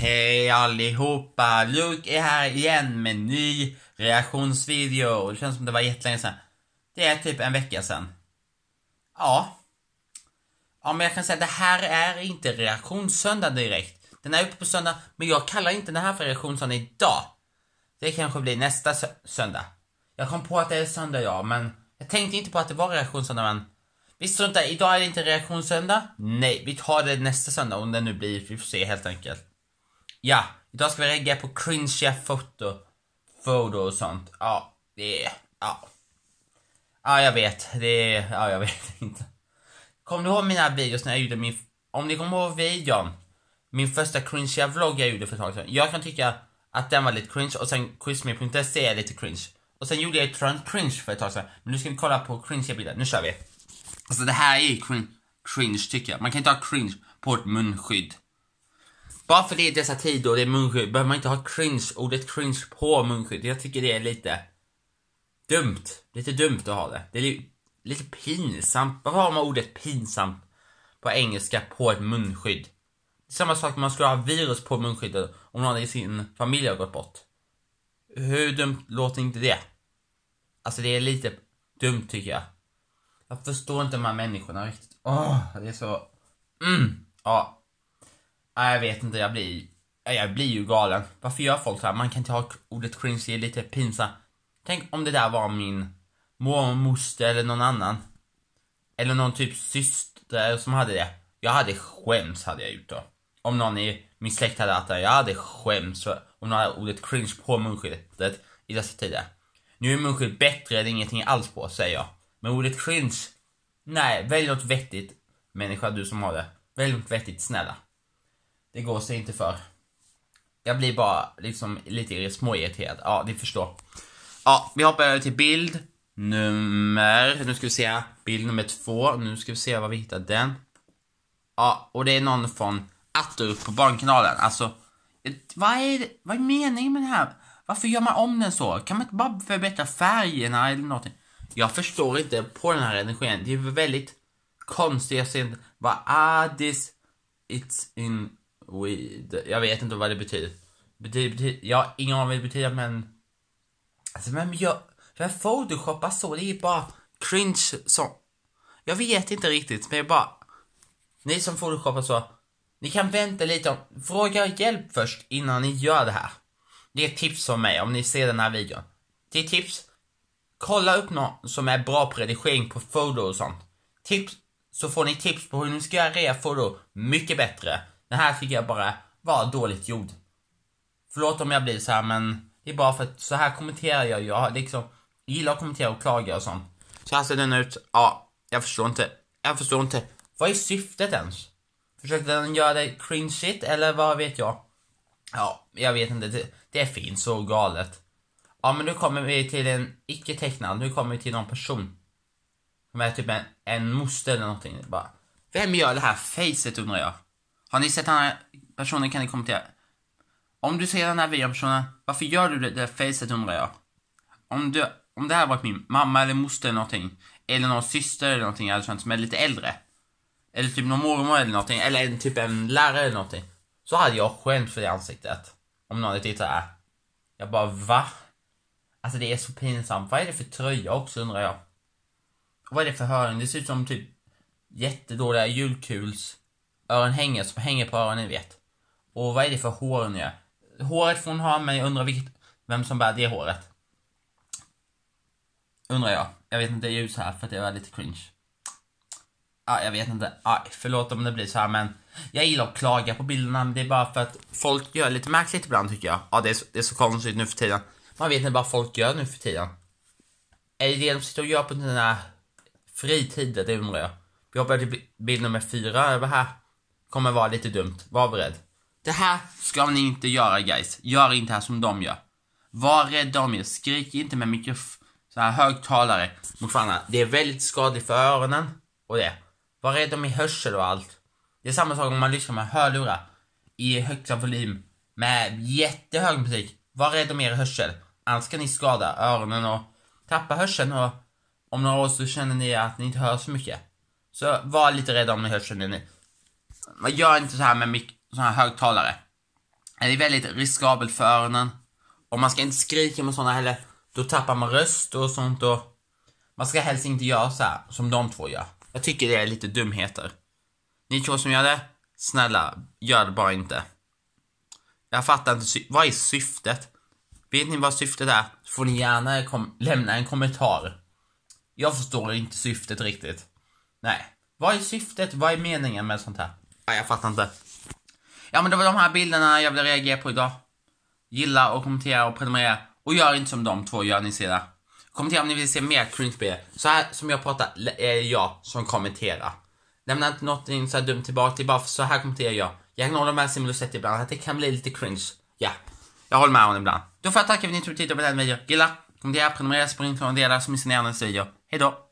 Hej allihopa! Luke är här igen med ny reaktionsvideo. Det känns som det var jättelänge sedan. Det är typ en vecka sedan. Ja. Ja, men jag kan säga att det här är inte reaktionssöndag direkt. Den är uppe på söndag, men jag kallar inte den här för reaktionssöndag idag. Det kanske blir nästa sö söndag. Jag kom på att det är söndag, ja, men jag tänkte inte på att det var reaktionssöndag, men vi struntar Idag är det inte reaktionssöndag. Nej, vi tar det nästa söndag om det nu blir. Vi får se helt enkelt. Ja, idag ska vi reagera på cringe foto, foto och sånt. Ja, det är... Ja. Ja, jag vet. Det är... Ja, jag vet inte. Kommer du ihåg mina videos när jag gjorde min... Om ni kommer ihåg videon? Min första cringe vlogg jag gjorde för ett tag sedan. Jag kan tycka att den var lite cringe och sen quizme.se är lite cringe. Och sen gjorde jag ett runt cringe för ett tag sedan. Men nu ska vi kolla på cringe bilder. Nu kör vi. Alltså det här är ju cringe, cringe tycker jag. Man kan inte ha cringe på ett munskydd. Bara för det är dessa tider och det är munskydd behöver man inte ha cringe, ordet cringe på munskydd. Jag tycker det är lite dumt. Lite dumt att ha det. Det är lite pinsamt. Varför har man ordet pinsamt på engelska på ett munskydd? Samma sak om man skulle ha virus på munskyddet om någon i sin familj har gått bort. Hur dumt låter inte det? Alltså det är lite dumt tycker jag. Jag förstår inte de här människorna riktigt. Åh, oh, det är så... Mm! Ja, Nej, jag vet inte, jag blir, jag blir ju galen. Varför gör folk så här? Man kan inte ha ordet cringe, det är lite pinsamt. Tänk om det där var min mormor, moster eller någon annan. Eller någon typ syster som hade det. Jag hade skämts hade jag gjort då. Om någon i min släkt hade haft det. Jag hade skämts om någon hade ordet cringe på munskyddet i dessa tider. Nu är munskydd bättre, det är ingenting alls på säger jag. Men ordet cringe, nej, välj något vettigt människa du som har det. Välj något vettigt snälla. Det går sig inte för. Jag blir bara liksom lite småirriterad. Ja, ni förstår. Ja, vi hoppar över till bild nummer... Nu ska vi se. Bild nummer två. Nu ska vi se var vi hittar den. Ja, och det är någon från Attorp på Barnkanalen. Alltså, vad är, vad är meningen med det här? Varför gör man om den så? Kan man inte bara förbättra färgerna eller någonting? Jag förstår inte på den här redigeringen. Det är väldigt konstigt. Jag ser inte... Vad är this? It's in Weed. Jag vet inte vad det betyder. Betyder, betyder jag har ingen aning vad det betyder men... Alltså vem gör... Vem photoshoppar så? Det är bara cringe så. Jag vet inte riktigt men jag bara... Ni som photoshoppar så, ni kan vänta lite om... Fråga hjälp först innan ni gör det här. Det är ett tips från mig om ni ser den här videon. Det är tips. Kolla upp någon som är bra på redigering på foto och sånt. Tips, så får ni tips på hur ni ska göra era foto mycket bättre. Den här tycker jag bara var dåligt gjord. Förlåt om jag blir så här, men det är bara för att så här kommenterar jag ju. Jag liksom, gillar att kommentera och klaga och sånt. Så här ser den ut. Ja, jag förstår inte. Jag förstår inte. Vad är syftet ens? Försökte den göra det cringe eller vad vet jag? Ja, jag vet inte. Det, det fint, så galet. Ja, men nu kommer vi till en icke tecknad. Nu kommer vi till någon person. Som är typ en, en moster eller någonting. Bara, vem gör det här facet undrar jag? Har ni sett den här personen kan ni kommentera. Om du ser den här videopersonen, varför gör du det där facet undrar jag. Om, du, om det här varit min mamma eller moster eller någonting, eller någon syster eller någonting jag hade känt som är lite äldre. Eller typ någon mormor eller någonting, eller en, typ en lärare eller någonting. Så hade jag skämt för det ansiktet. Om någon hade tittat här. Jag bara va? Alltså det är så pinsamt. Vad är det för tröja också undrar jag? Vad är det för hörn? Det ser ut som typ jättedåliga julkuls öronhänge som hänger på öronen, vet. Och vad är det för hår hon gör? Håret får hon ha, men jag undrar vilket, vem som bär det håret. Undrar jag. Jag vet inte, jag är så här för att jag var lite cringe. Ah, jag vet inte, ah, förlåt om det blir så här men jag gillar att klaga på bilderna men det är bara för att folk gör lite märkligt ibland tycker jag. Ja, ah, det, är så, det är så konstigt nu för tiden. Man vet inte vad folk gör nu för tiden. Är det det de sitter och gör på sina fritider? Det undrar jag. Vi hoppar till bild nummer fyra över här kommer vara lite dumt. Var beredd. Det här ska ni inte göra guys. Gör inte här som de gör. Var rädda om er. Skrik inte med mikrof så här högtalare mot varandra. Det är väldigt skadligt för öronen och det. Var rädd om er hörsel och allt. Det är samma sak om man lyssnar med hörlurar i högsta volym med jättehög musik. Var rädd om er hörsel. Annars kan ni skada öronen och tappa hörseln och om några år så känner ni att ni inte hör så mycket. Så var lite rädda om hörseln nu. Alltså, man gör inte så här med såna här högtalare. Det är väldigt riskabelt för öronen. Och man ska inte skrika med såna heller. Då tappar man röst och sånt och... Man ska helst inte göra så här som de två gör. Jag tycker det är lite dumheter. Ni två som gör det, snälla, gör det bara inte. Jag fattar inte, vad är syftet? Vet ni vad syftet är? får ni gärna kom, lämna en kommentar. Jag förstår inte syftet riktigt. Nej. Vad är syftet? Vad är meningen med sånt här? Ja, jag fattar inte. Ja, men det var de här bilderna jag ville reagera på idag. Gilla och kommentera och prenumerera. Och gör inte som de två gör, ni ser Kommentera om ni vill se mer cringe-bilder. Så här som jag pratar är jag som kommenterar. Lämna inte någonting så här dumt tillbaka det är bara så här kommenterar jag. Jag kan hålla med Simon Lusett ibland att det kan bli lite cringe. Ja, jag håller med honom ibland. Då får jag tacka för att ni tog tid på den videon. Gilla, kommentera, prenumerera, spring från och dela som missar ni andras video. Hejdå!